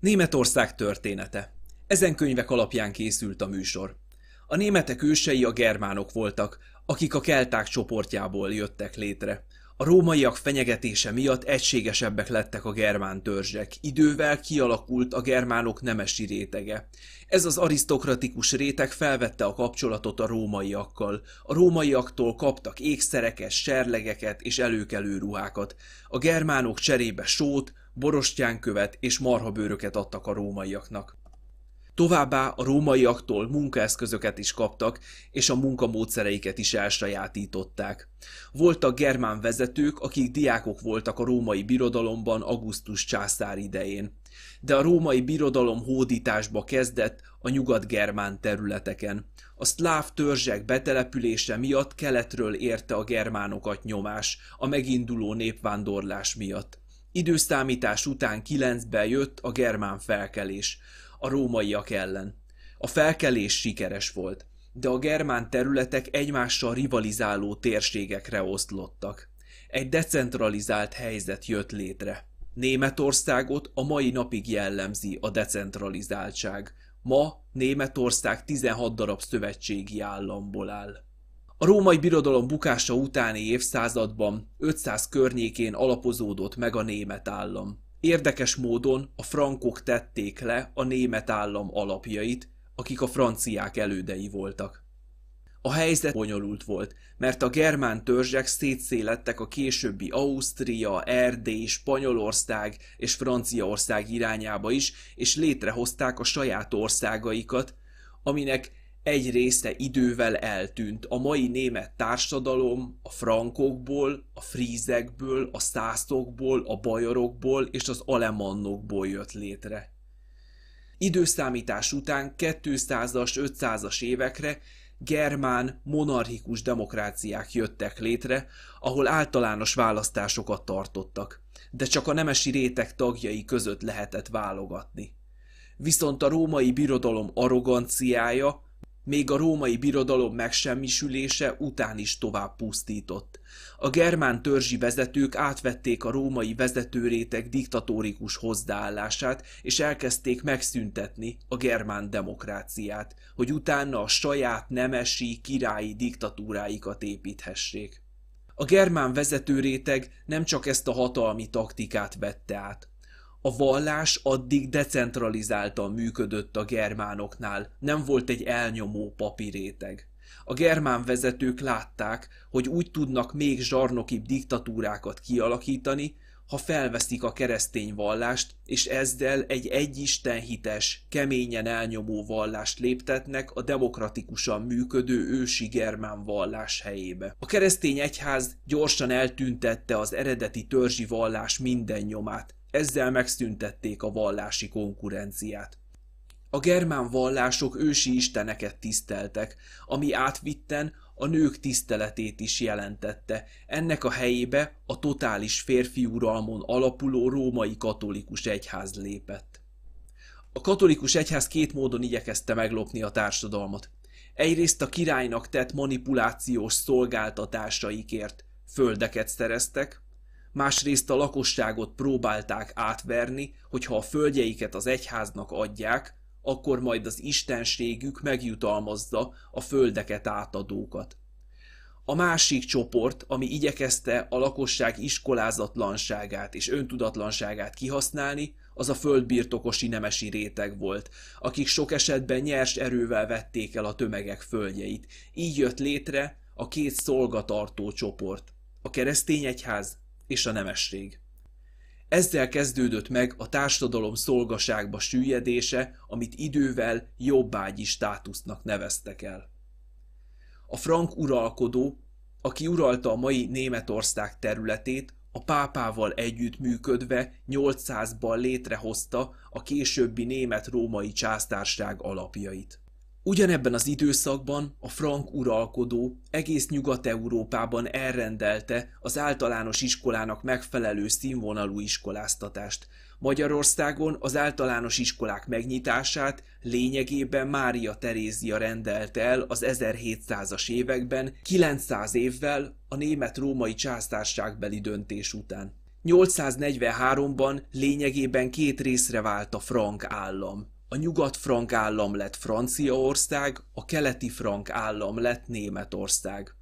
Németország története. Ezen könyvek alapján készült a műsor. A németek ősei a germánok voltak, akik a kelták csoportjából jöttek létre. A rómaiak fenyegetése miatt egységesebbek lettek a germán törzsek, idővel kialakult a germánok nemesi rétege. Ez az arisztokratikus réteg felvette a kapcsolatot a rómaiakkal. A rómaiaktól kaptak ékszereket, serlegeket és előkelő ruhákat. A germánok cserébe sót, borostyánkövet és marhabőröket adtak a rómaiaknak. Továbbá a rómaiaktól munkaeszközöket is kaptak, és a munkamódszereiket is elsajátították. Voltak germán vezetők, akik diákok voltak a római birodalomban augusztus császár idején. De a római birodalom hódításba kezdett a nyugat-germán területeken. A szláv törzsek betelepülése miatt keletről érte a germánokat nyomás, a meginduló népvándorlás miatt. Időszámítás után 9-ben jött a germán felkelés a rómaiak ellen. A felkelés sikeres volt, de a germán területek egymással rivalizáló térségekre oszlottak. Egy decentralizált helyzet jött létre. Németországot a mai napig jellemzi a decentralizáltság. Ma Németország 16 darab szövetségi államból áll. A római birodalom bukása utáni évszázadban 500 környékén alapozódott meg a német állam. Érdekes módon a frankok tették le a német állam alapjait, akik a franciák elődei voltak. A helyzet bonyolult volt, mert a germán törzsek szétszélettek a későbbi Ausztria, Erdély, Spanyolország és Franciaország irányába is, és létrehozták a saját országaikat, aminek egy része idővel eltűnt. A mai német társadalom a frankokból, a frízekből, a szászokból, a bajorokból és az alemannokból jött létre. Időszámítás után 200-as, 500-as évekre germán monarchikus demokráciák jöttek létre, ahol általános választásokat tartottak, de csak a nemesi réteg tagjai között lehetett válogatni. Viszont a római birodalom arroganciája még a római birodalom megsemmisülése után is tovább pusztított. A germán törzsi vezetők átvették a római vezetőrétek diktatórikus hozzáállását, és elkezdték megszüntetni a germán demokráciát, hogy utána a saját nemesi, királyi diktatúráikat építhessék. A germán vezetőréteg nem csak ezt a hatalmi taktikát vette át, a vallás addig decentralizáltan működött a germánoknál, nem volt egy elnyomó papiréteg. A germán vezetők látták, hogy úgy tudnak még zsarnokibb diktatúrákat kialakítani, ha felveszik a keresztény vallást, és ezzel egy egyistenhites, keményen elnyomó vallást léptetnek a demokratikusan működő ősi germán vallás helyébe. A keresztény egyház gyorsan eltüntette az eredeti törzsi vallás minden nyomát, ezzel megszüntették a vallási konkurenciát. A germán vallások ősi isteneket tiszteltek, ami átvitten a nők tiszteletét is jelentette, ennek a helyébe a totális férfi uralmon alapuló római katolikus egyház lépett. A katolikus egyház két módon igyekezte meglopni a társadalmat. Egyrészt a királynak tett manipulációs szolgáltatásaikért földeket szereztek, másrészt a lakosságot próbálták átverni, hogyha a földjeiket az egyháznak adják, akkor majd az istenségük megjutalmazza a földeket átadókat. A másik csoport, ami igyekezte a lakosság iskolázatlanságát és öntudatlanságát kihasználni, az a földbirtokosi nemesi réteg volt, akik sok esetben nyers erővel vették el a tömegek földjeit. Így jött létre a két szolgatartó csoport, a keresztény egyház és a nemesség. Ezzel kezdődött meg a társadalom szolgaságba süllyedése, amit idővel jobbágyi státusznak neveztek el. A frank uralkodó, aki uralta a mai Németország területét, a pápával együtt működve 800-ban létrehozta a későbbi német-római császtárság alapjait. Ugyanebben az időszakban a frank uralkodó egész Nyugat-Európában elrendelte az általános iskolának megfelelő színvonalú iskoláztatást. Magyarországon az általános iskolák megnyitását lényegében Mária Terézia rendelte el az 1700-as években, 900 évvel a német-római császárságbeli döntés után. 843-ban lényegében két részre vált a frank állam a nyugat-frank állam lett Franciaország, a keleti frank állam lett Németország.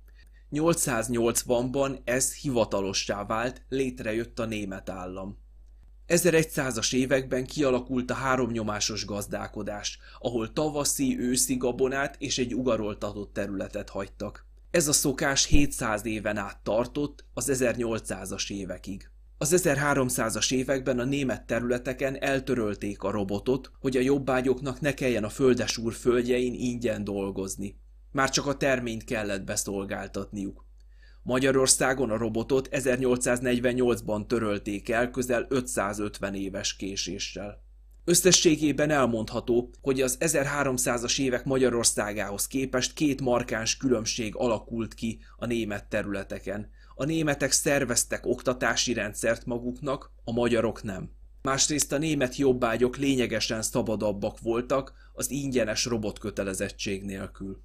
880-ban ez hivatalossá vált, létrejött a német állam. 1100-as években kialakult a háromnyomásos gazdálkodás, ahol tavaszi, őszi gabonát és egy ugaroltatott területet hagytak. Ez a szokás 700 éven át tartott, az 1800-as évekig. Az 1300-as években a német területeken eltörölték a robotot, hogy a jobbágyoknak ne kelljen a földesúr földjein ingyen dolgozni. Már csak a terményt kellett beszolgáltatniuk. Magyarországon a robotot 1848-ban törölték el közel 550 éves késéssel. Összességében elmondható, hogy az 1300-as évek Magyarországához képest két markáns különbség alakult ki a német területeken, a németek szerveztek oktatási rendszert maguknak, a magyarok nem. Másrészt a német jobbágyok lényegesen szabadabbak voltak az ingyenes robotkötelezettség nélkül.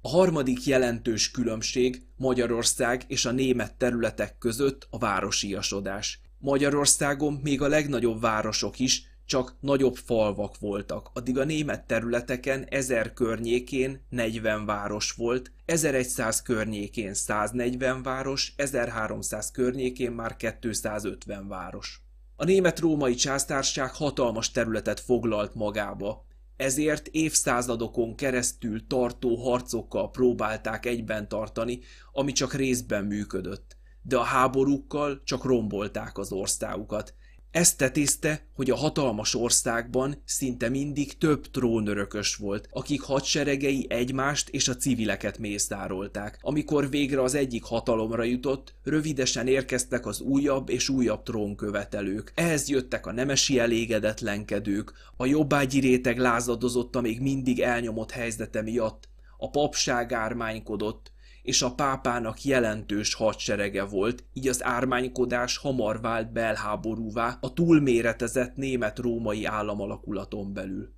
A harmadik jelentős különbség Magyarország és a német területek között a városiasodás. Magyarországon még a legnagyobb városok is csak nagyobb falvak voltak, addig a német területeken 1000 környékén 40 város volt, 1100 környékén 140 város, 1300 környékén már 250 város. A német-római császtárság hatalmas területet foglalt magába, ezért évszázadokon keresztül tartó harcokkal próbálták egyben tartani, ami csak részben működött, de a háborúkkal csak rombolták az országukat, ezt tetézte, hogy a hatalmas országban szinte mindig több trónörökös volt, akik hadseregei egymást és a civileket mészárolták. Amikor végre az egyik hatalomra jutott, rövidesen érkeztek az újabb és újabb trónkövetelők. Ehhez jöttek a nemesi elégedetlenkedők, a jobbágyi réteg lázadozott a még mindig elnyomott helyzete miatt, a papság ármánykodott, és a pápának jelentős hadserege volt, így az ármánykodás hamar vált belháborúvá a túlméretezett német-római államalakulaton belül.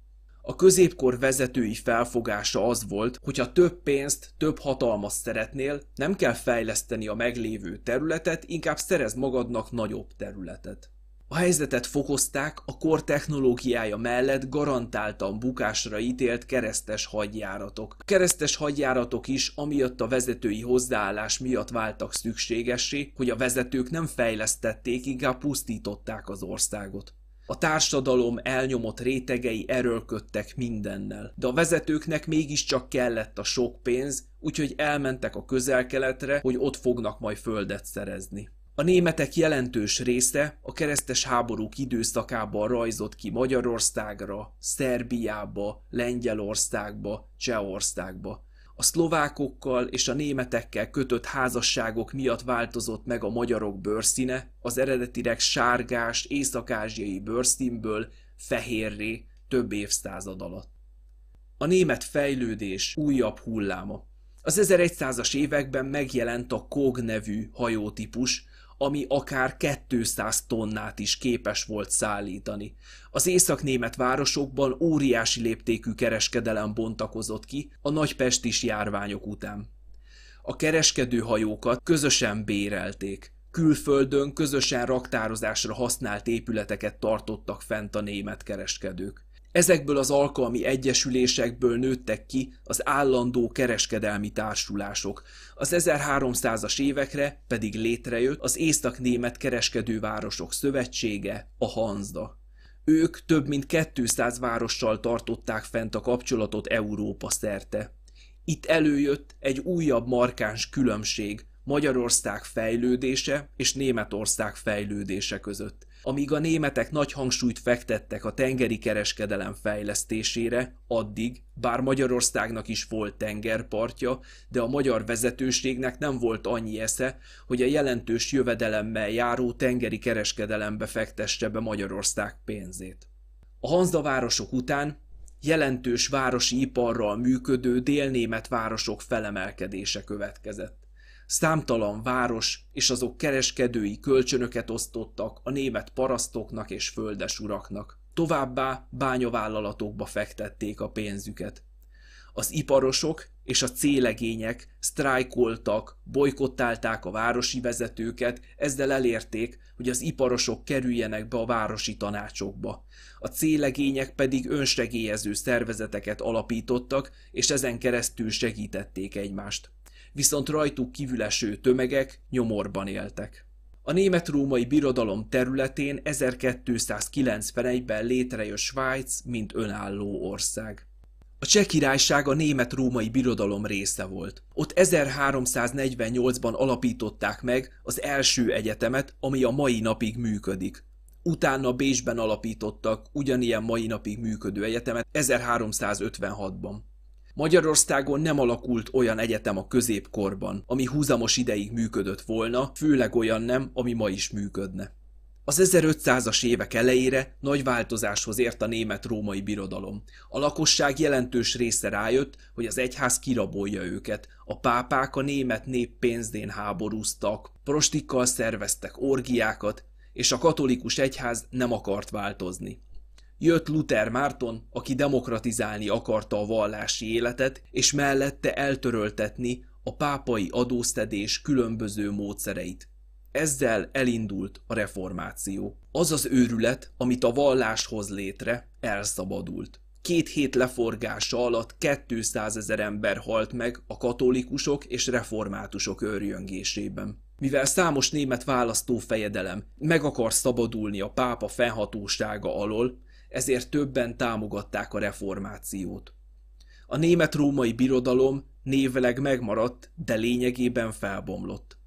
A középkor vezetői felfogása az volt, hogy ha több pénzt, több hatalmat szeretnél, nem kell fejleszteni a meglévő területet, inkább szerez magadnak nagyobb területet. A helyzetet fokozták a kor technológiája mellett garantáltan bukásra ítélt keresztes hadjáratok. A keresztes hadjáratok is amiatt a vezetői hozzáállás miatt váltak szükségessé, hogy a vezetők nem fejlesztették, inkább pusztították az országot. A társadalom elnyomott rétegei erőlködtek mindennel, de a vezetőknek mégiscsak kellett a sok pénz, úgyhogy elmentek a közelkeletre, hogy ott fognak majd földet szerezni. A németek jelentős része a keresztes háborúk időszakában rajzott ki Magyarországra, Szerbiába, Lengyelországba, Csehországba. A szlovákokkal és a németekkel kötött házasságok miatt változott meg a magyarok bőrszíne, az eredetileg sárgás, észak-ázsiai bőrszínből fehérré több évszázad alatt. A német fejlődés újabb hulláma. Az 1100-as években megjelent a Kog nevű hajótípus, ami akár 200 tonnát is képes volt szállítani. Az északnémet városokban óriási léptékű kereskedelem bontakozott ki a is járványok után. A kereskedőhajókat közösen bérelték. Külföldön közösen raktározásra használt épületeket tartottak fent a német kereskedők. Ezekből az alkalmi egyesülésekből nőttek ki az állandó kereskedelmi társulások, az 1300-as évekre pedig létrejött az Észak-Német Kereskedővárosok Szövetsége, a Hanzda. Ők több mint 200 várossal tartották fent a kapcsolatot Európa szerte. Itt előjött egy újabb markáns különbség Magyarország fejlődése és Németország fejlődése között – amíg a németek nagy hangsúlyt fektettek a tengeri kereskedelem fejlesztésére, addig, bár Magyarországnak is volt tengerpartja, de a magyar vezetőségnek nem volt annyi esze, hogy a jelentős jövedelemmel járó tengeri kereskedelembe fektesse be Magyarország pénzét. A városok után jelentős városi iparral működő délnémet városok felemelkedése következett. Számtalan város és azok kereskedői kölcsönöket osztottak a német parasztoknak és földesuraknak. Továbbá bányavállalatokba fektették a pénzüket. Az iparosok és a célegények sztrájkoltak, bolykottálták a városi vezetőket, ezzel elérték, hogy az iparosok kerüljenek be a városi tanácsokba. A célegények pedig önsegélyező szervezeteket alapítottak, és ezen keresztül segítették egymást viszont rajtuk kívüleső tömegek nyomorban éltek. A német-római birodalom területén 1291-ben létrejött Svájc, mint önálló ország. A cseh királyság a német-római birodalom része volt. Ott 1348-ban alapították meg az első egyetemet, ami a mai napig működik. Utána Bécsben alapítottak ugyanilyen mai napig működő egyetemet 1356-ban. Magyarországon nem alakult olyan egyetem a középkorban, ami húzamos ideig működött volna, főleg olyan nem, ami ma is működne. Az 1500-as évek elejére nagy változáshoz ért a német-római birodalom. A lakosság jelentős része rájött, hogy az egyház kirabolja őket. A pápák a német nép pénzdén háborúztak, prostikkal szerveztek orgiákat, és a katolikus egyház nem akart változni. Jött Luther Márton, aki demokratizálni akarta a vallási életet, és mellette eltöröltetni a pápai adóztedés különböző módszereit. Ezzel elindult a reformáció. Az az őrület, amit a vallás hoz létre, elszabadult. Két hét leforgása alatt 200 ezer ember halt meg a katolikusok és reformátusok őrjöngésében. Mivel számos német választó fejedelem meg akar szabadulni a pápa fennhatósága alól, ezért többen támogatták a reformációt. A német-római birodalom néveleg megmaradt, de lényegében felbomlott.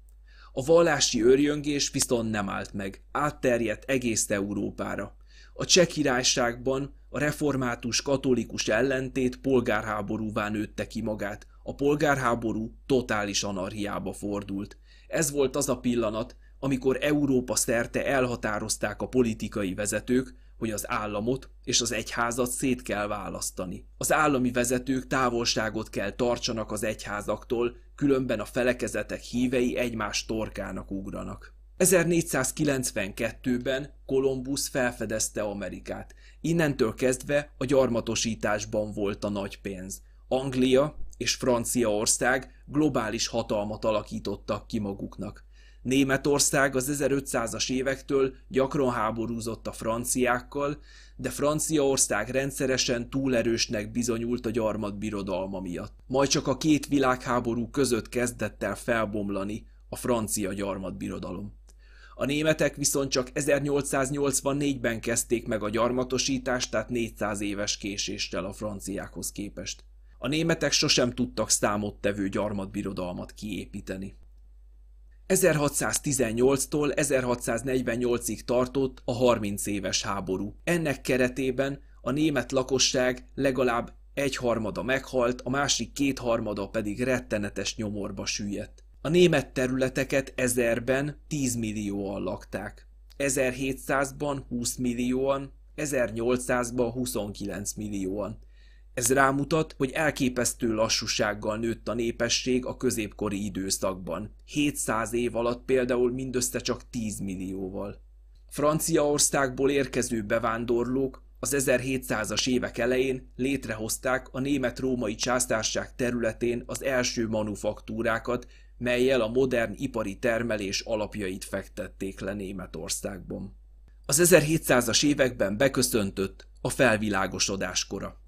A vallási örjöngés viszont nem állt meg, átterjedt egész Európára. A cseh királyságban a református katolikus ellentét polgárháborúvá nőtte ki magát, a polgárháború totális anarhiába fordult. Ez volt az a pillanat, amikor Európa szerte elhatározták a politikai vezetők, hogy az államot és az egyházat szét kell választani. Az állami vezetők távolságot kell tartsanak az egyházaktól, különben a felekezetek hívei egymás torkának ugranak. 1492-ben Kolumbusz felfedezte Amerikát. Innentől kezdve a gyarmatosításban volt a nagy pénz. Anglia és Franciaország globális hatalmat alakítottak ki maguknak. Németország az 1500-as évektől gyakran háborúzott a franciákkal, de Franciaország rendszeresen túlerősnek bizonyult a gyarmat birodalma miatt. Majd csak a két világháború között kezdett el felbomlani a francia gyarmat birodalom. A németek viszont csak 1884-ben kezdték meg a gyarmatosítást, tehát 400 éves késéssel a franciákhoz képest. A németek sosem tudtak számottevő gyarmatbirodalmat kiépíteni. 1618-tól 1648-ig tartott a 30 éves háború. Ennek keretében a német lakosság legalább egyharmada meghalt, a másik kétharmada pedig rettenetes nyomorba süllyedt. A német területeket ezerben 10 millióan lakták, 1700-ban 20 millióan, 1800-ban 29 millióan. Ez rámutat, hogy elképesztő lassúsággal nőtt a népesség a középkori időszakban. 700 év alatt például mindössze csak 10 millióval. Franciaországból érkező bevándorlók az 1700-as évek elején létrehozták a német-római császárság területén az első manufaktúrákat, melyel a modern ipari termelés alapjait fektették le Németországban. Az 1700-as években beköszöntött a felvilágosodás kora.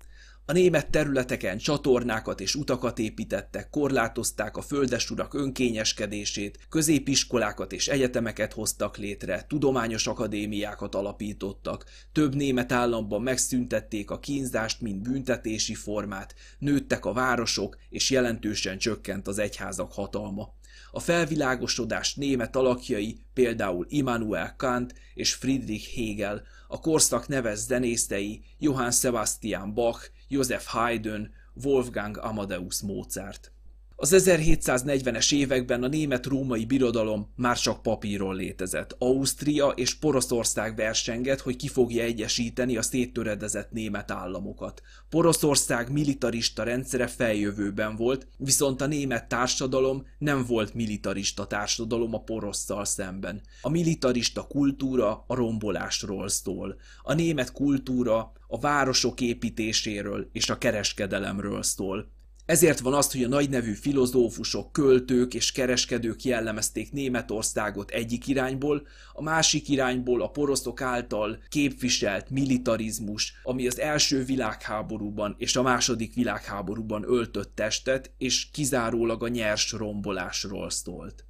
A német területeken csatornákat és utakat építettek, korlátozták a földesurak önkényeskedését, középiskolákat és egyetemeket hoztak létre, tudományos akadémiákat alapítottak, több német államban megszüntették a kínzást, mint büntetési formát, nőttek a városok, és jelentősen csökkent az egyházak hatalma. A felvilágosodás német alakjai, például Immanuel Kant és Friedrich Hegel, a korszak neves zenészei Johann Sebastian Bach Joseph Haydn, Wolfgang Amadeus Mozart. Az 1740-es években a német-római birodalom már csak papíron létezett. Ausztria és Poroszország versengett, hogy ki fogja egyesíteni a széttöredezett német államokat. Poroszország militarista rendszere feljövőben volt, viszont a német társadalom nem volt militarista társadalom a porosszal szemben. A militarista kultúra a rombolásról szól. A német kultúra a városok építéséről és a kereskedelemről szól. Ezért van azt, hogy a nagynevű filozófusok, költők és kereskedők jellemezték Németországot egyik irányból, a másik irányból a porosztok által képviselt militarizmus, ami az első világháborúban és a második világháborúban öltött testet és kizárólag a nyers rombolásról szólt.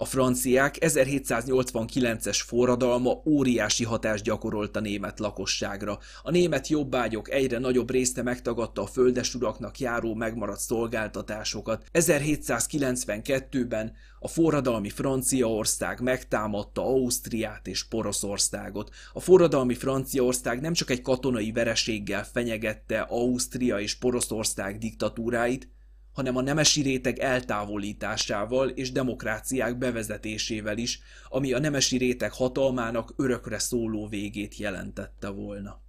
A franciák 1789-es forradalma óriási hatást gyakorolt a német lakosságra. A német jobbágyok egyre nagyobb része megtagadta a földesuraknak járó megmaradt szolgáltatásokat. 1792-ben a forradalmi Franciaország megtámadta Ausztriát és Poroszországot. A forradalmi Franciaország nem csak egy katonai vereséggel fenyegette Ausztria és Poroszország diktatúráit, hanem a nemesi réteg eltávolításával és demokráciák bevezetésével is, ami a nemesi réteg hatalmának örökre szóló végét jelentette volna.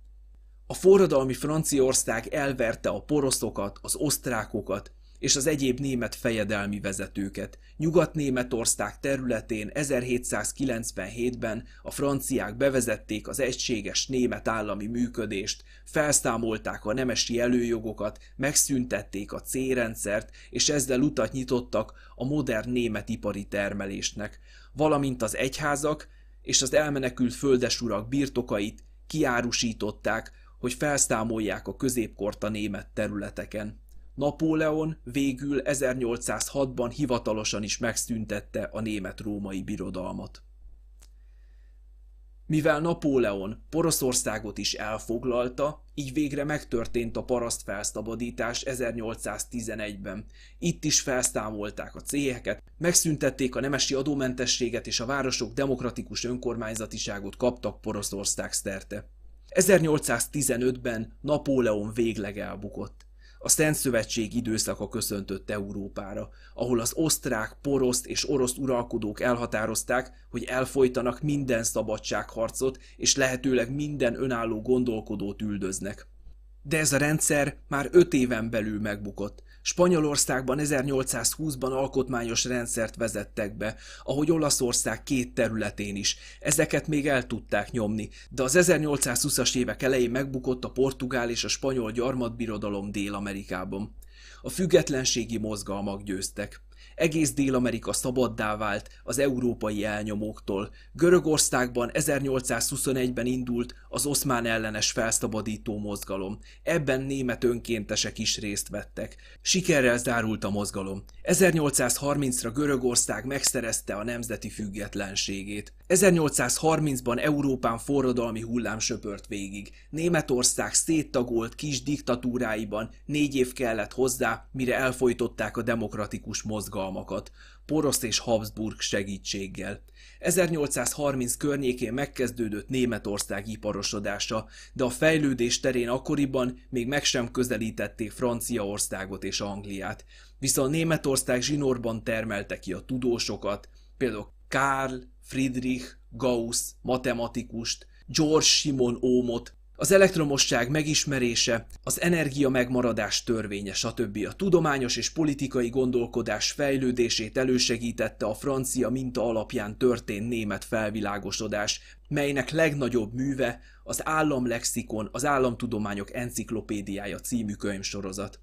A forradalmi Franciaország elverte a poroszokat, az osztrákokat és az egyéb német fejedelmi vezetőket. Nyugat-Németország területén 1797-ben a franciák bevezették az egységes német állami működést, felszámolták a nemesi előjogokat, megszüntették a C-rendszert, és ezzel utat nyitottak a modern német ipari termelésnek, valamint az egyházak és az elmenekült földesurak birtokait kiárusították, hogy felszámolják a középkorta német területeken. Napóleon végül 1806-ban hivatalosan is megszüntette a német-római birodalmat. Mivel Napóleon Poroszországot is elfoglalta, így végre megtörtént a paraszt felszabadítás 1811-ben. Itt is felszámolták a céheket, megszüntették a nemesi adómentességet és a városok demokratikus önkormányzatiságot kaptak Poroszország szerte. 1815-ben Napóleon végleg elbukott. A Szent Szövetség időszaka köszöntött Európára, ahol az osztrák, poroszt és orosz uralkodók elhatározták, hogy elfolytanak minden szabadságharcot, és lehetőleg minden önálló gondolkodót üldöznek. De ez a rendszer már öt éven belül megbukott, Spanyolországban 1820-ban alkotmányos rendszert vezettek be, ahogy Olaszország két területén is. Ezeket még el tudták nyomni, de az 1820-as évek elején megbukott a portugál és a spanyol gyarmatbirodalom Dél-Amerikában. A függetlenségi mozgalmak győztek egész Dél-Amerika szabaddá vált az európai elnyomóktól. Görögországban 1821-ben indult az oszmán ellenes felszabadító mozgalom. Ebben német önkéntesek is részt vettek. Sikerrel zárult a mozgalom. 1830-ra Görögország megszerezte a nemzeti függetlenségét. 1830-ban Európán forradalmi hullám söpört végig. Németország széttagolt kis diktatúráiban négy év kellett hozzá, mire elfolytották a demokratikus mozgalmat hatalmakat, poroszt és Habsburg segítséggel. 1830 környékén megkezdődött Németország iparosodása, de a fejlődés terén akkoriban még meg sem közelítették Franciaországot és Angliát. Viszont Németország zsinórban termelte ki a tudósokat, például Karl, Friedrich, Gauss, matematikust, George Simon Ómot, az elektromosság megismerése, az energia megmaradás törvénye, stb. A tudományos és politikai gondolkodás fejlődését elősegítette a francia minta alapján történt német felvilágosodás, melynek legnagyobb műve az Államlexikon, az Államtudományok Enciklopédiája című könyvsorozat.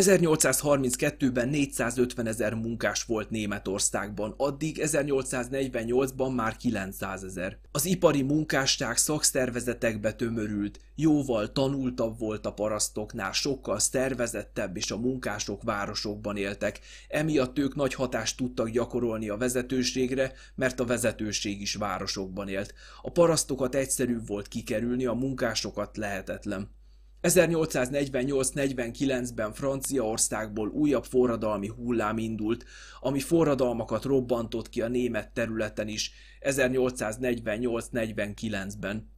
1832-ben 450 ezer munkás volt Németországban, addig 1848-ban már 900 ezer. Az ipari munkásság szakszervezetekbe tömörült, jóval tanultabb volt a parasztoknál, sokkal szervezettebb és a munkások városokban éltek. Emiatt ők nagy hatást tudtak gyakorolni a vezetőségre, mert a vezetőség is városokban élt. A parasztokat egyszerűbb volt kikerülni, a munkásokat lehetetlen. 1848-49-ben Franciaországból újabb forradalmi hullám indult, ami forradalmakat robbantott ki a német területen is 1848-49-ben.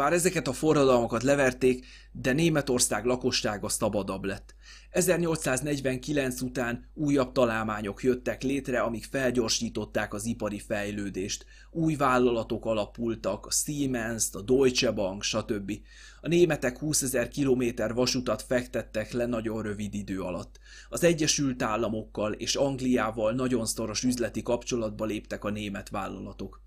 Bár ezeket a forradalmakat leverték, de Németország lakossága szabadabb lett. 1849 után újabb találmányok jöttek létre, amik felgyorsították az ipari fejlődést. Új vállalatok alapultak, a Siemens, a Deutsche Bank, stb. A németek 20 ezer kilométer vasutat fektettek le nagyon rövid idő alatt. Az Egyesült Államokkal és Angliával nagyon szoros üzleti kapcsolatba léptek a német vállalatok.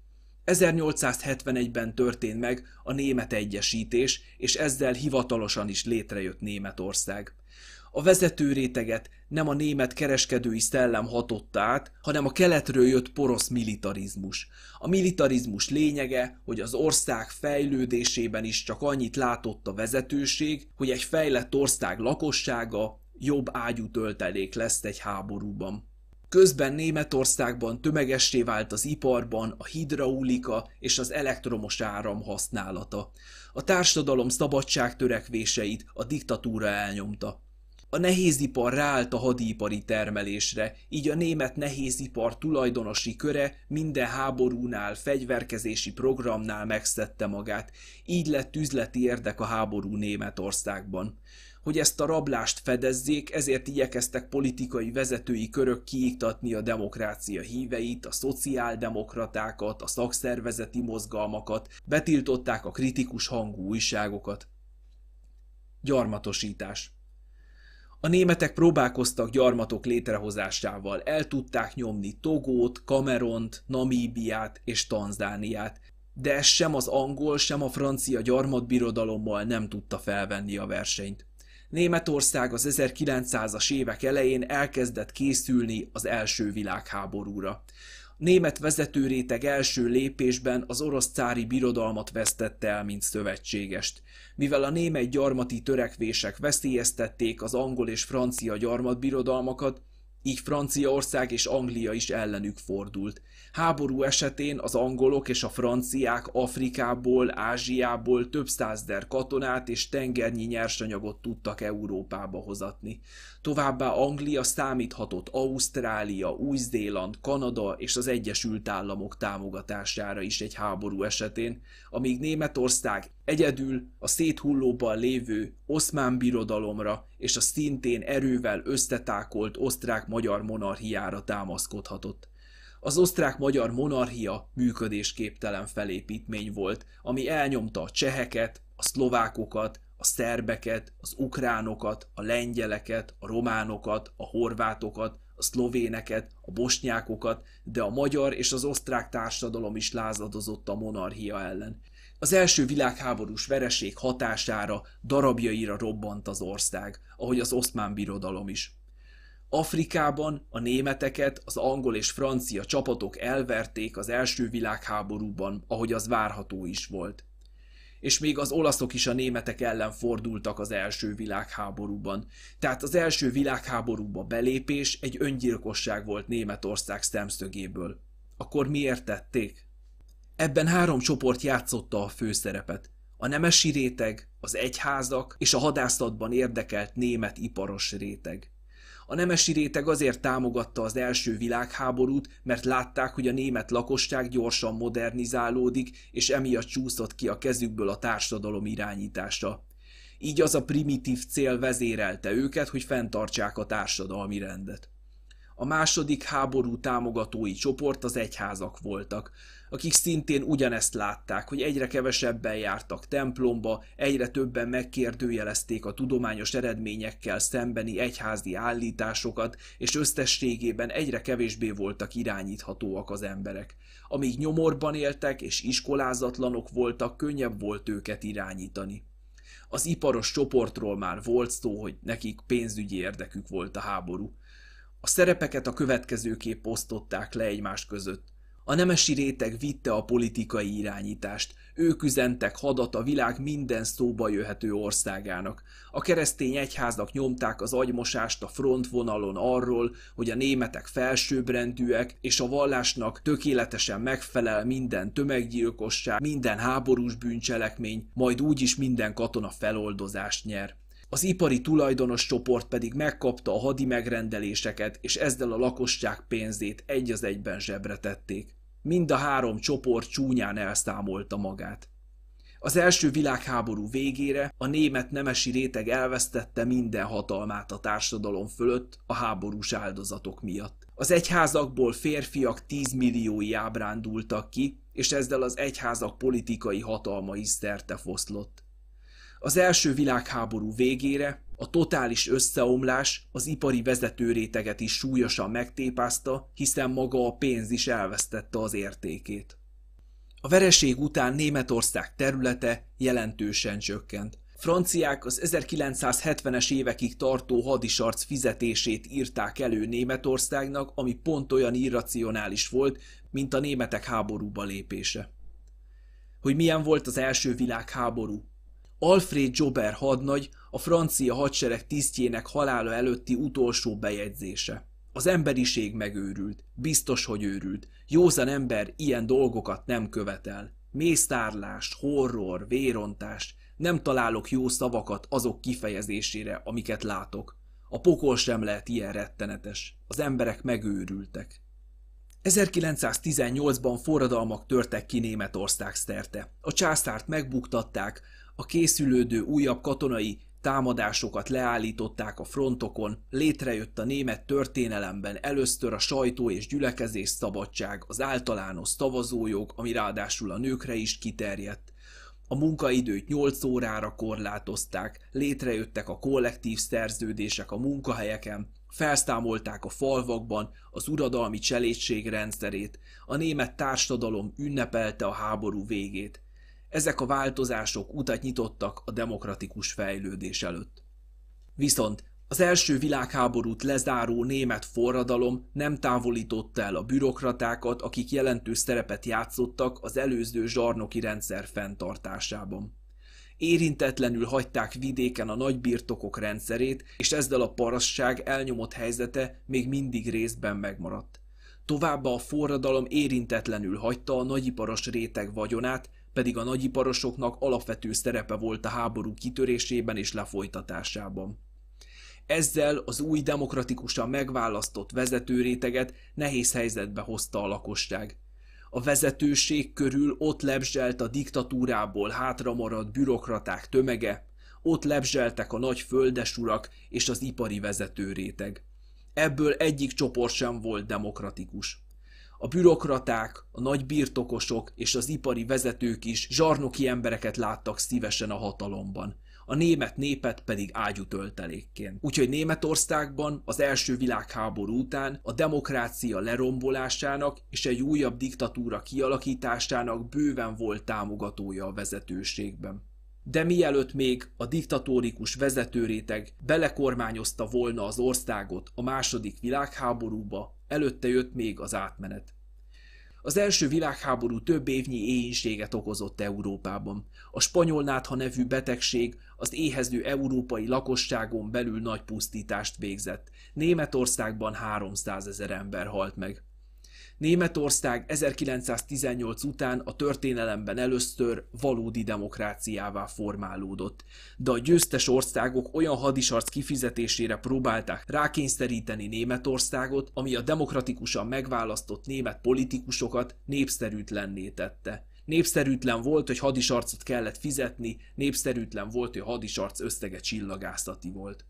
1871-ben történt meg a német egyesítés, és ezzel hivatalosan is létrejött Németország. A vezető réteget nem a német kereskedői szellem hatotta át, hanem a keletről jött porosz militarizmus. A militarizmus lényege, hogy az ország fejlődésében is csak annyit látott a vezetőség, hogy egy fejlett ország lakossága jobb ágyú töltelék lesz egy háborúban. Közben Németországban tömegessé vált az iparban a hidraulika és az elektromos áram használata. A társadalom törekvéseit a diktatúra elnyomta. A nehézipar ráállt a hadipari termelésre, így a német nehézipar tulajdonosi köre minden háborúnál, fegyverkezési programnál megszedte magát, így lett üzleti érdek a háború Németországban hogy ezt a rablást fedezzék, ezért igyekeztek politikai vezetői körök kiiktatni a demokrácia híveit, a szociáldemokratákat, a szakszervezeti mozgalmakat, betiltották a kritikus hangú újságokat. Gyarmatosítás a németek próbálkoztak gyarmatok létrehozásával, el tudták nyomni Togót, Kameront, Namíbiát és Tanzániát, de ez sem az angol, sem a francia gyarmatbirodalommal nem tudta felvenni a versenyt. Németország az 1900-as évek elején elkezdett készülni az első világháborúra. A német vezetőréteg első lépésben az orosz cári birodalmat vesztette el, mint szövetségest. Mivel a német gyarmati törekvések veszélyeztették az angol és francia gyarmatbirodalmakat, így Franciaország és Anglia is ellenük fordult. Háború esetén az angolok és a franciák Afrikából, Ázsiából több százder katonát és tengernyi nyersanyagot tudtak Európába hozatni. Továbbá Anglia számíthatott Ausztrália, Új-Zéland, Kanada és az Egyesült Államok támogatására is egy háború esetén, amíg Németország egyedül a széthullóban lévő oszmán birodalomra és a szintén erővel összetákolt osztrák-magyar monarchiára támaszkodhatott. Az osztrák-magyar monarchia működésképtelen felépítmény volt, ami elnyomta a cseheket, a szlovákokat, a szerbeket, az ukránokat, a lengyeleket, a románokat, a horvátokat, a szlovéneket, a bosnyákokat, de a magyar és az osztrák társadalom is lázadozott a monarchia ellen. Az első világháborús vereség hatására darabjaira robbant az ország, ahogy az oszmán birodalom is. Afrikában a németeket az angol és francia csapatok elverték az első világháborúban, ahogy az várható is volt és még az olaszok is a németek ellen fordultak az első világháborúban. Tehát az első világháborúba belépés egy öngyilkosság volt Németország szemszögéből. Akkor miért tették? Ebben három csoport játszotta a főszerepet. A nemesi réteg, az egyházak és a hadászatban érdekelt német iparos réteg. A nemesi réteg azért támogatta az első világháborút, mert látták, hogy a német lakosság gyorsan modernizálódik, és emiatt csúszott ki a kezükből a társadalom irányítása. Így az a primitív cél vezérelte őket, hogy fenntartsák a társadalmi rendet. A második háború támogatói csoport az egyházak voltak, akik szintén ugyanezt látták, hogy egyre kevesebben jártak templomba, egyre többen megkérdőjelezték a tudományos eredményekkel szembeni egyházi állításokat, és összességében egyre kevésbé voltak irányíthatóak az emberek. Amíg nyomorban éltek és iskolázatlanok voltak, könnyebb volt őket irányítani. Az iparos csoportról már volt szó, hogy nekik pénzügyi érdekük volt a háború a szerepeket a következőképp osztották le egymás között. A nemesi réteg vitte a politikai irányítást, ők üzentek hadat a világ minden szóba jöhető országának. A keresztény egyháznak nyomták az agymosást a frontvonalon arról, hogy a németek felsőbbrendűek, és a vallásnak tökéletesen megfelel minden tömeggyilkosság, minden háborús bűncselekmény, majd úgyis minden katona feloldozást nyer az ipari tulajdonos csoport pedig megkapta a hadi megrendeléseket, és ezzel a lakosság pénzét egy az egyben zsebre tették. Mind a három csoport csúnyán elszámolta magát. Az első világháború végére a német nemesi réteg elvesztette minden hatalmát a társadalom fölött a háborús áldozatok miatt. Az egyházakból férfiak 10 milliói ábrándultak ki, és ezzel az egyházak politikai hatalma is szerte foszlott. Az első világháború végére a totális összeomlás az ipari réteget is súlyosan megtépázta, hiszen maga a pénz is elvesztette az értékét. A vereség után Németország területe jelentősen csökkent. Franciák az 1970-es évekig tartó hadisarc fizetését írták elő Németországnak, ami pont olyan irracionális volt, mint a németek háborúba lépése. Hogy milyen volt az első világháború? Alfred Jobber hadnagy, a francia hadsereg tisztjének halála előtti utolsó bejegyzése. Az emberiség megőrült, biztos, hogy őrült. Józan ember ilyen dolgokat nem követel. Mésztárlást, horror, vérontást, nem találok jó szavakat azok kifejezésére, amiket látok. A pokol sem lehet ilyen rettenetes. Az emberek megőrültek. 1918-ban forradalmak törtek ki Németország szerte. A császárt megbuktatták, a készülődő újabb katonai támadásokat leállították a frontokon, létrejött a német történelemben először a sajtó és gyülekezés szabadság, az általános szavazójog, ami ráadásul a nőkre is kiterjedt, a munkaidőt 8 órára korlátozták, létrejöttek a kollektív szerződések a munkahelyeken, felszámolták a falvakban az uradalmi cselédség rendszerét, a német társadalom ünnepelte a háború végét. Ezek a változások utat nyitottak a demokratikus fejlődés előtt. Viszont az első világháborút lezáró német forradalom nem távolította el a bürokratákat, akik jelentős szerepet játszottak az előző zsarnoki rendszer fenntartásában. Érintetlenül hagyták vidéken a nagybirtokok rendszerét, és ezzel a parasság elnyomott helyzete még mindig részben megmaradt. Továbbá a forradalom érintetlenül hagyta a nagyiparos réteg vagyonát, pedig a nagyiparosoknak alapvető szerepe volt a háború kitörésében és lefolytatásában. Ezzel az új demokratikusan megválasztott vezetőréteget nehéz helyzetbe hozta a lakosság. A vezetőség körül ott lebzselt a diktatúrából hátramaradt bürokraták tömege, ott lebzseltek a nagy földesurak és az ipari vezetőréteg. Ebből egyik csoport sem volt demokratikus. A bürokraták, a nagy birtokosok és az ipari vezetők is zsarnoki embereket láttak szívesen a hatalomban, a német népet pedig ágyutöltelékként. Úgyhogy Németországban az első világháború után a demokrácia lerombolásának és egy újabb diktatúra kialakításának bőven volt támogatója a vezetőségben. De mielőtt még a diktatórikus vezetőréteg belekormányozta volna az országot a második világháborúba, előtte jött még az átmenet. Az első világháború több évnyi éhínséget okozott Európában. A spanyol nátha nevű betegség az éhező európai lakosságon belül nagy pusztítást végzett. Németországban 300 ezer ember halt meg. Németország 1918 után a történelemben először valódi demokráciává formálódott, de a győztes országok olyan hadisarc kifizetésére próbálták rákényszeríteni Németországot, ami a demokratikusan megválasztott német politikusokat népszerűtlenné tette. Népszerűtlen volt, hogy hadisarcot kellett fizetni, népszerűtlen volt, hogy hadisarc összege csillagászati volt.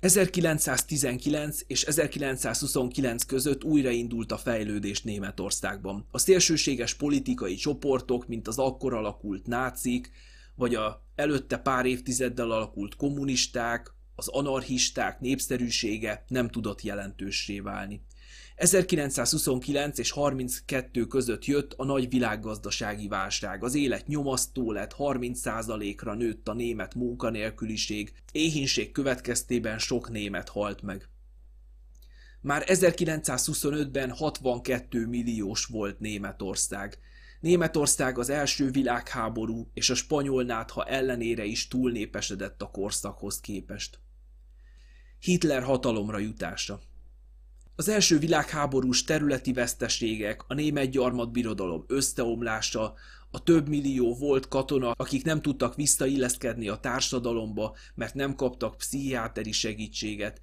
1919 és 1929 között újraindult a fejlődés Németországban. A szélsőséges politikai csoportok, mint az akkor alakult nácik, vagy a előtte pár évtizeddel alakult kommunisták, az anarchisták népszerűsége nem tudott jelentőssé válni. 1929 és 32 között jött a nagy világgazdasági válság, az élet nyomasztó lett, 30%-ra nőtt a német munkanélküliség, éhínség következtében sok német halt meg. Már 1925-ben 62 milliós volt Németország. Németország az első világháború és a spanyol nátha ellenére is túlnépesedett a korszakhoz képest. Hitler hatalomra jutása az első világháborús területi veszteségek, a német gyarmatbirodalom összeomlása, a több millió volt katona, akik nem tudtak visszailleszkedni a társadalomba, mert nem kaptak pszichiáteri segítséget,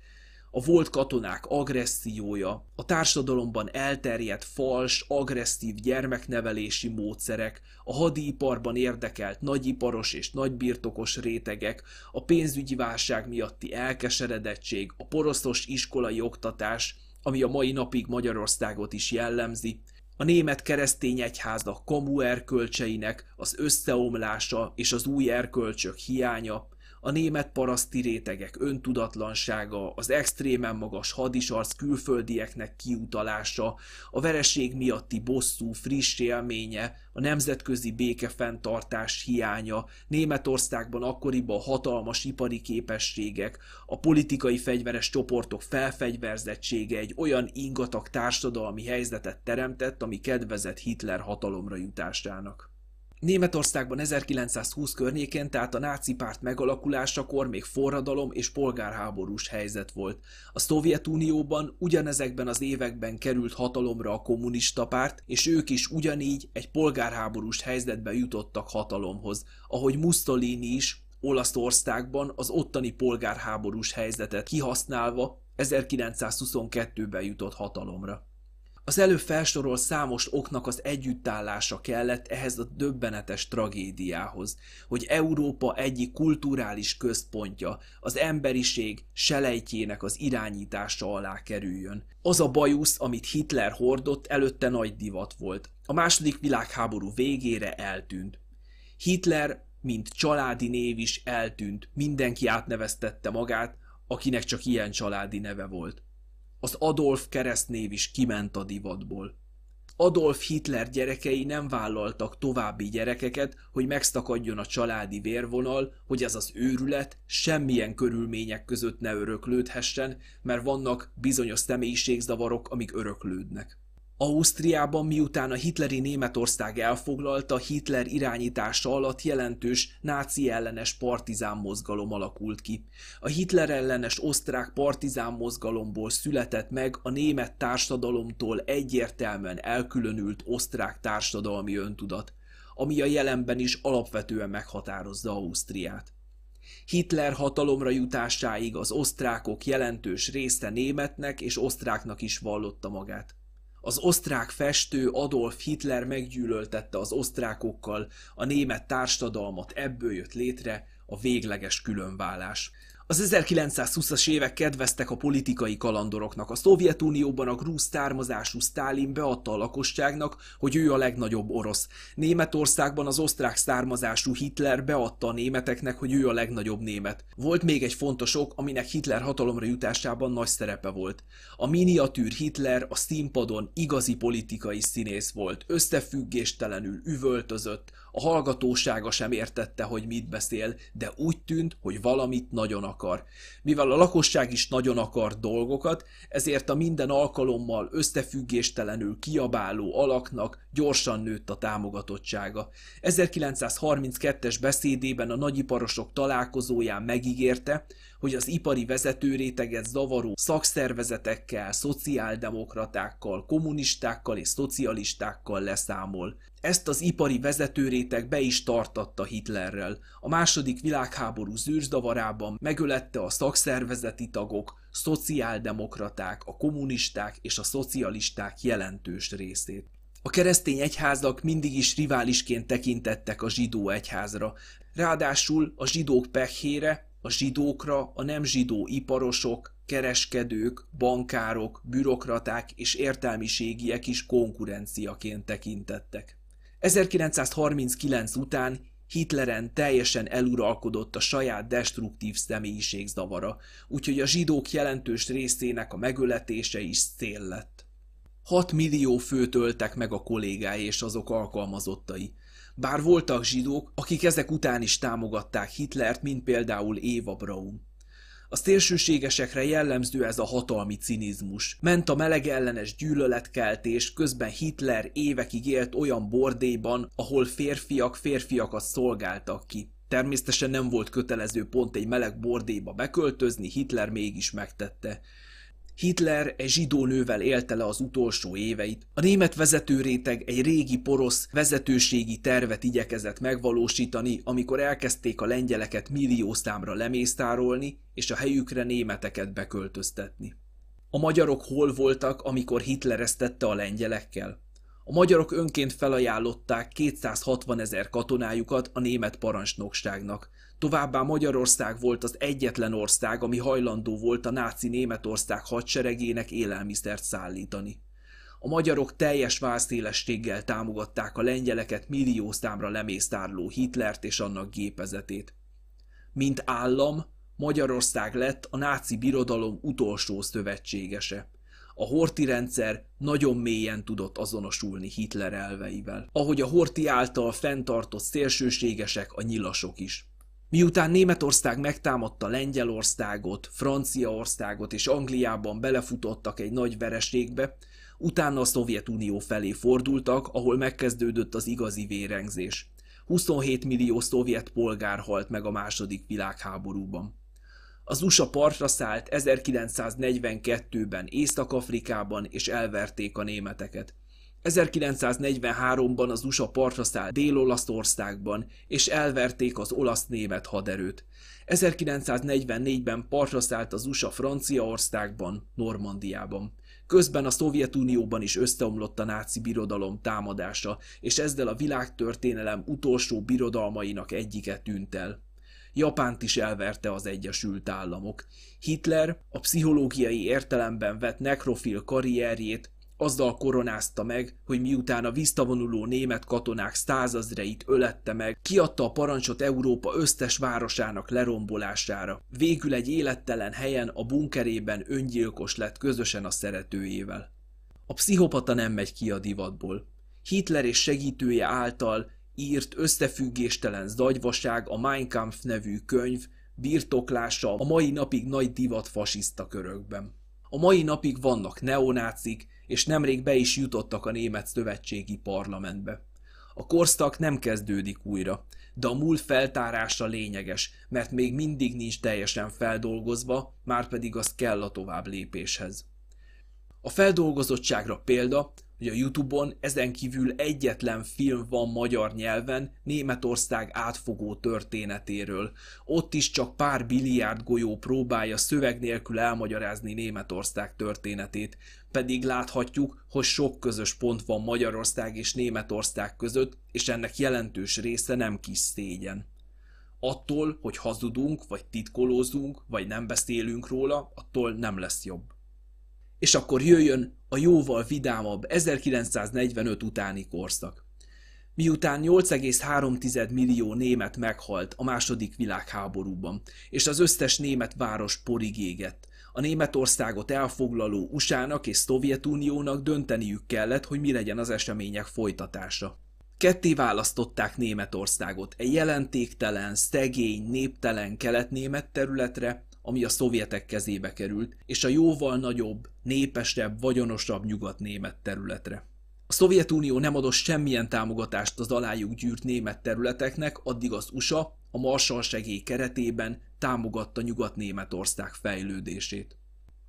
a volt katonák agressziója, a társadalomban elterjedt fals, agresszív gyermeknevelési módszerek, a hadiiparban érdekelt nagyiparos és nagybirtokos rétegek, a pénzügyi válság miatti elkeseredettség, a poroszos iskolai oktatás, ami a mai napig Magyarországot is jellemzi, a német keresztény egyháznak komu erkölcseinek az összeomlása és az új erkölcsök hiánya, a német paraszti rétegek öntudatlansága, az extrémen magas hadisarc külföldieknek kiutalása, a vereség miatti bosszú friss élménye, a nemzetközi békefenntartás hiánya, Németországban akkoriban hatalmas ipari képességek, a politikai fegyveres csoportok felfegyverzettsége egy olyan ingatag társadalmi helyzetet teremtett, ami kedvezett Hitler hatalomra jutásának. Németországban 1920 környékén, tehát a náci párt megalakulásakor még forradalom és polgárháborús helyzet volt. A Szovjetunióban ugyanezekben az években került hatalomra a kommunista párt, és ők is ugyanígy egy polgárháborús helyzetbe jutottak hatalomhoz, ahogy Mussolini is Olaszországban az ottani polgárháborús helyzetet kihasználva 1922-ben jutott hatalomra. Az előbb felsorolt számos oknak az együttállása kellett ehhez a döbbenetes tragédiához, hogy Európa egyik kulturális központja, az emberiség selejtjének az irányítása alá kerüljön. Az a bajusz, amit Hitler hordott, előtte nagy divat volt. A második világháború végére eltűnt. Hitler, mint családi név is eltűnt, mindenki átneveztette magát, akinek csak ilyen családi neve volt. Az Adolf keresztnév is kiment a divatból. Adolf Hitler gyerekei nem vállaltak további gyerekeket, hogy megszakadjon a családi vérvonal, hogy ez az őrület semmilyen körülmények között ne öröklődhessen, mert vannak bizonyos személyiségzavarok, amik öröklődnek. Ausztriában miután a hitleri Németország elfoglalta, Hitler irányítása alatt jelentős náci ellenes partizán mozgalom alakult ki. A Hitler ellenes osztrák partizán mozgalomból született meg a német társadalomtól egyértelműen elkülönült osztrák társadalmi öntudat, ami a jelenben is alapvetően meghatározza Ausztriát. Hitler hatalomra jutásáig az osztrákok jelentős része németnek és osztráknak is vallotta magát az osztrák festő Adolf Hitler meggyűlöltette az osztrákokkal a német társadalmat, ebből jött létre a végleges különválás. Az 1920-as évek kedveztek a politikai kalandoroknak. A Szovjetunióban a grúz származású Sztálin beadta a lakosságnak, hogy ő a legnagyobb orosz. Németországban az osztrák származású Hitler beadta a németeknek, hogy ő a legnagyobb német. Volt még egy fontos ok, aminek Hitler hatalomra jutásában nagy szerepe volt. A miniatűr Hitler a színpadon igazi politikai színész volt, összefüggéstelenül üvöltözött, a hallgatósága sem értette, hogy mit beszél, de úgy tűnt, hogy valamit nagyon akar. Mivel a lakosság is nagyon akar dolgokat, ezért a minden alkalommal összefüggéstelenül kiabáló alaknak gyorsan nőtt a támogatottsága. 1932-es beszédében a nagyiparosok találkozóján megígérte, hogy az ipari vezetőréteget zavaró szakszervezetekkel, szociáldemokratákkal, kommunistákkal és szocialistákkal leszámol. Ezt az ipari vezetőréteg be is tartatta Hitlerrel. A második világháború zűrzavarában megölette a szakszervezeti tagok, szociáldemokraták, a kommunisták és a szocialisták jelentős részét. A keresztény egyházak mindig is riválisként tekintettek a zsidó egyházra. Ráadásul a zsidók pehére a zsidókra a nem zsidó iparosok, kereskedők, bankárok, bürokraták és értelmiségiek is konkurenciaként tekintettek. 1939 után Hitleren teljesen eluralkodott a saját destruktív személyiség zavara, úgyhogy a zsidók jelentős részének a megöletése is cél lett. 6 millió főt öltek meg a kollégái és azok alkalmazottai, bár voltak zsidók, akik ezek után is támogatták Hitlert, mint például Éva Braun. A szélsőségesekre jellemző ez a hatalmi cinizmus. Ment a meleg ellenes gyűlöletkeltés, közben Hitler évekig élt olyan bordéban, ahol férfiak férfiakat szolgáltak ki. Természetesen nem volt kötelező pont egy meleg bordéba beköltözni, Hitler mégis megtette. Hitler egy zsidó nővel élte le az utolsó éveit. A német vezetőréteg egy régi porosz vezetőségi tervet igyekezett megvalósítani, amikor elkezdték a lengyeleket milliószámra lemésztárolni és a helyükre németeket beköltöztetni. A magyarok hol voltak, amikor Hitler ezt tette a lengyelekkel? A magyarok önként felajánlották 260 ezer katonájukat a német parancsnokságnak. Továbbá Magyarország volt az egyetlen ország, ami hajlandó volt a náci Németország hadseregének élelmiszert szállítani. A magyarok teljes válszélességgel támogatták a lengyeleket millió számra lemésztárló Hitlert és annak gépezetét. Mint állam, Magyarország lett a náci birodalom utolsó szövetségese a horti rendszer nagyon mélyen tudott azonosulni Hitler elveivel, ahogy a horti által fenntartott szélsőségesek a nyilasok is. Miután Németország megtámadta Lengyelországot, Franciaországot és Angliában belefutottak egy nagy vereségbe, utána a Szovjetunió felé fordultak, ahol megkezdődött az igazi vérengzés. 27 millió szovjet polgár halt meg a második világháborúban. Az USA partra szállt 1942-ben Észak-Afrikában, és elverték a németeket. 1943-ban az USA partra szállt Dél-Olaszországban, és elverték az olasz-német haderőt. 1944-ben partra szállt az USA Franciaországban, Normandiában. Közben a Szovjetunióban is összeomlott a náci birodalom támadása, és ezzel a világtörténelem utolsó birodalmainak egyike tűnt el. Japánt is elverte az Egyesült Államok. Hitler a pszichológiai értelemben vett nekrofil karrierjét azzal koronázta meg, hogy miután a visszavonuló német katonák százazreit ölette meg, kiadta a parancsot Európa összes városának lerombolására. Végül egy élettelen helyen a bunkerében öngyilkos lett közösen a szeretőjével. A pszichopata nem megy ki a divatból. Hitler és segítője által írt összefüggéstelen zagyvaság a Mein Kampf nevű könyv birtoklása a mai napig nagy divat fasiszta körökben. A mai napig vannak neonácik, és nemrég be is jutottak a német szövetségi parlamentbe. A korszak nem kezdődik újra, de a múlt feltárása lényeges, mert még mindig nincs teljesen feldolgozva, már pedig az kell a tovább lépéshez. A feldolgozottságra példa hogy a Youtube-on ezen kívül egyetlen film van magyar nyelven Németország átfogó történetéről. Ott is csak pár biliárd golyó próbálja szöveg nélkül elmagyarázni Németország történetét, pedig láthatjuk, hogy sok közös pont van Magyarország és Németország között, és ennek jelentős része nem kis szégyen. Attól, hogy hazudunk, vagy titkolózunk, vagy nem beszélünk róla, attól nem lesz jobb és akkor jöjjön a jóval vidámabb 1945 utáni korszak. Miután 8,3 millió német meghalt a második világháborúban, és az összes német város porig égett, a Németországot elfoglaló USA-nak és Szovjetuniónak dönteniük kellett, hogy mi legyen az események folytatása. Ketté választották Németországot egy jelentéktelen, szegény, néptelen kelet-német területre, ami a szovjetek kezébe került, és a jóval nagyobb, népesebb, vagyonosabb nyugat-német területre. A Szovjetunió nem adott semmilyen támogatást az alájuk gyűrt német területeknek, addig az USA a Marshall segély keretében támogatta Nyugat-Németország fejlődését.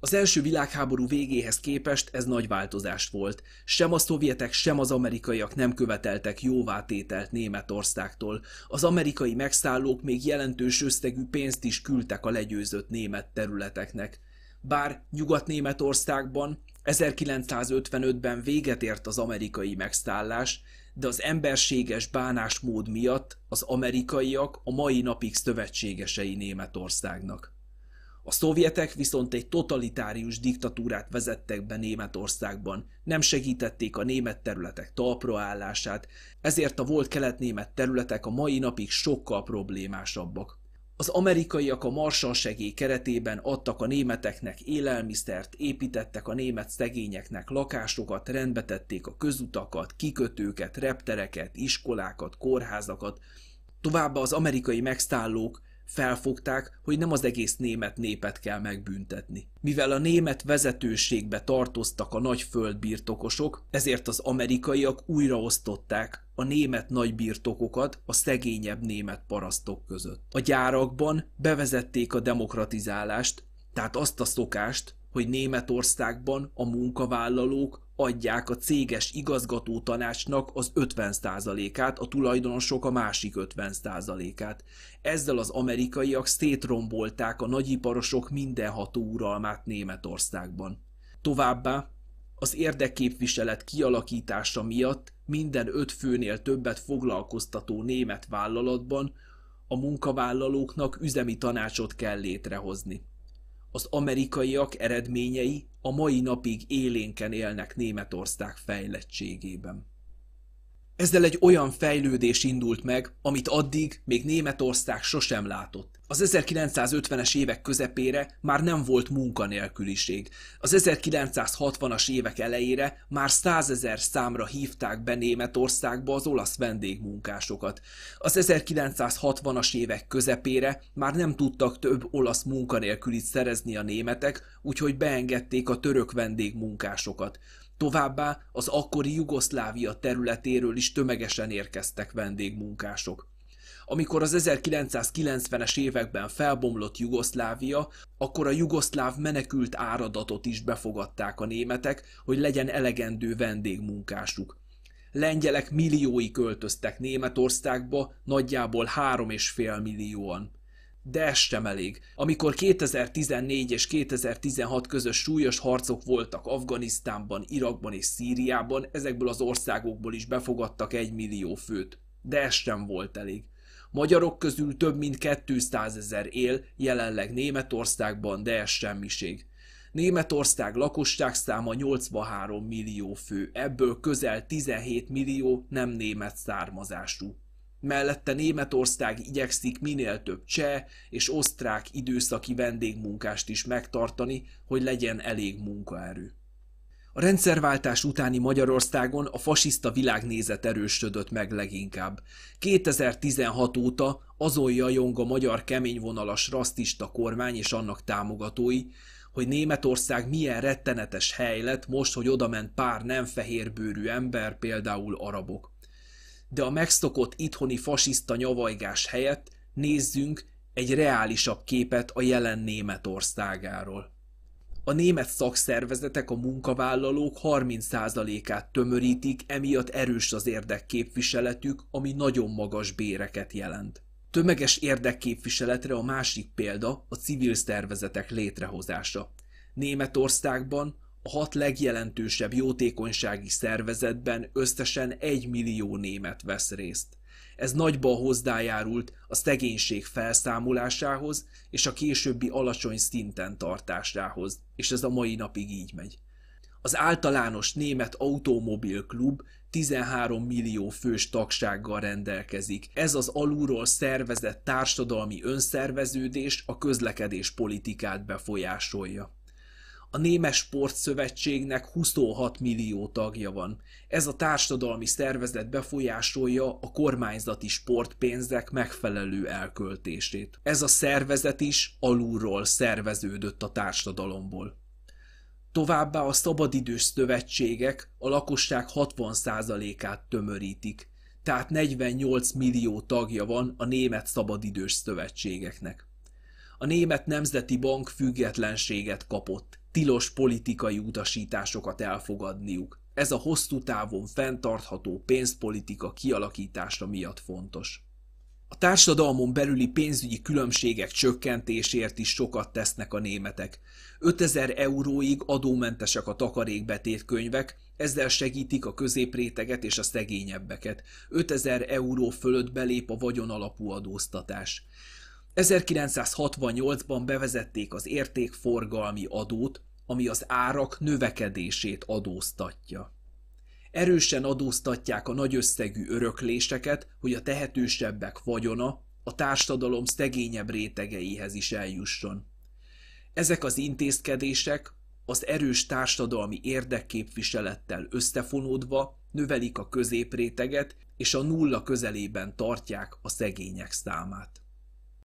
Az első világháború végéhez képest ez nagy változást volt. Sem a szovjetek, sem az amerikaiak nem követeltek jóvátételt Németországtól. Az amerikai megszállók még jelentős összegű pénzt is küldtek a legyőzött német területeknek. Bár Nyugat-Németországban 1955-ben véget ért az amerikai megszállás, de az emberséges bánásmód miatt az amerikaiak a mai napig szövetségesei Németországnak. A szovjetek viszont egy totalitárius diktatúrát vezettek be Németországban, nem segítették a német területek talpraállását, ezért a volt kelet-német területek a mai napig sokkal problémásabbak. Az amerikaiak a Marshall segély keretében adtak a németeknek élelmiszert, építettek a német szegényeknek lakásokat, rendbetették a közutakat, kikötőket, reptereket, iskolákat, kórházakat. Továbbá az amerikai megszállók felfogták, hogy nem az egész német népet kell megbüntetni. Mivel a német vezetőségbe tartoztak a nagy földbirtokosok, ezért az amerikaiak újraosztották a német nagybirtokokat a szegényebb német parasztok között. A gyárakban bevezették a demokratizálást, tehát azt a szokást, hogy Németországban a munkavállalók adják a céges igazgató tanácsnak az 50%-át, a tulajdonosok a másik 50%-át. Ezzel az amerikaiak szétrombolták a nagyiparosok mindenható uralmát Németországban. Továbbá az érdekképviselet kialakítása miatt minden öt főnél többet foglalkoztató német vállalatban a munkavállalóknak üzemi tanácsot kell létrehozni az amerikaiak eredményei a mai napig élénken élnek Németország fejlettségében. Ezzel egy olyan fejlődés indult meg, amit addig még Németország sosem látott. Az 1950-es évek közepére már nem volt munkanélküliség. Az 1960-as évek elejére már százezer számra hívták be Németországba az olasz vendégmunkásokat. Az 1960-as évek közepére már nem tudtak több olasz munkanélkülit szerezni a németek, úgyhogy beengedték a török vendégmunkásokat. Továbbá az akkori Jugoszlávia területéről is tömegesen érkeztek vendégmunkások. Amikor az 1990-es években felbomlott Jugoszlávia, akkor a jugoszláv menekült áradatot is befogadták a németek, hogy legyen elegendő vendégmunkásuk. Lengyelek milliói költöztek Németországba, nagyjából 3,5 millióan de ez sem elég. Amikor 2014 és 2016 közös súlyos harcok voltak Afganisztánban, Irakban és Szíriában, ezekből az országokból is befogadtak egy millió főt. De ez sem volt elég. Magyarok közül több mint 200 ezer él jelenleg Németországban, de ez semmiség. Németország lakosság száma 83 millió fő, ebből közel 17 millió nem német származású. Mellette Németország igyekszik minél több cseh és osztrák időszaki vendégmunkást is megtartani, hogy legyen elég munkaerő. A rendszerváltás utáni Magyarországon a fasiszta világnézet erősödött meg leginkább. 2016 óta azon jajong a magyar keményvonalas rasztista kormány és annak támogatói, hogy Németország milyen rettenetes hely lett most, hogy odament pár nem fehérbőrű ember, például arabok de a megszokott itthoni fasiszta nyavajgás helyett nézzünk egy reálisabb képet a jelen Németországáról. A német szakszervezetek a munkavállalók 30%-át tömörítik, emiatt erős az érdekképviseletük, ami nagyon magas béreket jelent. Tömeges érdekképviseletre a másik példa a civil szervezetek létrehozása. Németországban a hat legjelentősebb jótékonysági szervezetben összesen 1 millió német vesz részt. Ez nagyban hozzájárult a szegénység felszámolásához és a későbbi alacsony szinten tartásához, és ez a mai napig így megy. Az általános német automobil klub 13 millió fős tagsággal rendelkezik. Ez az alulról szervezett társadalmi önszerveződés a közlekedés politikát befolyásolja a Némes Sportszövetségnek 26 millió tagja van. Ez a társadalmi szervezet befolyásolja a kormányzati sportpénzek megfelelő elköltését. Ez a szervezet is alulról szerveződött a társadalomból. Továbbá a szabadidős szövetségek a lakosság 60%-át tömörítik, tehát 48 millió tagja van a német szabadidős szövetségeknek. A német nemzeti bank függetlenséget kapott, tilos politikai utasításokat elfogadniuk. Ez a hosszú távon fenntartható pénzpolitika kialakítása miatt fontos. A társadalmon belüli pénzügyi különbségek csökkentésért is sokat tesznek a németek. 5000 euróig adómentesek a takarékbetét könyvek, ezzel segítik a középréteget és a szegényebbeket. 5000 euró fölött belép a vagyonalapú adóztatás. 1968-ban bevezették az értékforgalmi adót, ami az árak növekedését adóztatja. Erősen adóztatják a nagyösszegű örökléseket, hogy a tehetősebbek vagyona a társadalom szegényebb rétegeihez is eljusson. Ezek az intézkedések az erős társadalmi érdekképviselettel összefonódva növelik a középréteget és a nulla közelében tartják a szegények számát.